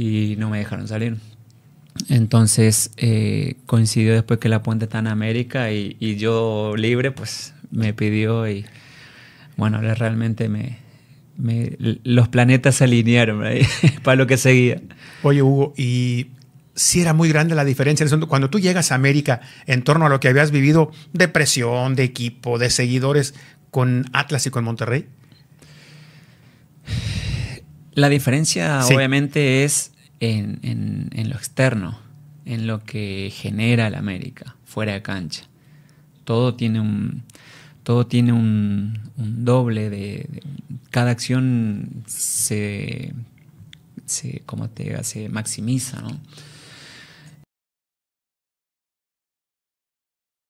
y no me dejaron salir. Entonces eh, coincidió después que la puente está en América y, yo libre, pues me pidió y bueno, realmente me, los planetas se alinearon para lo que seguía. Oye, Hugo, y si era muy grande la diferencia. Cuando tú llegas a América en torno a lo que habías vivido de presión, de equipo, de seguidores con Atlas y con Monterrey. La diferencia obviamente es en, lo externo, en lo que genera la América, fuera de cancha. Todo tiene un, todo tiene un, doble de, Cada acción se, te diga, se maximiza, ¿no?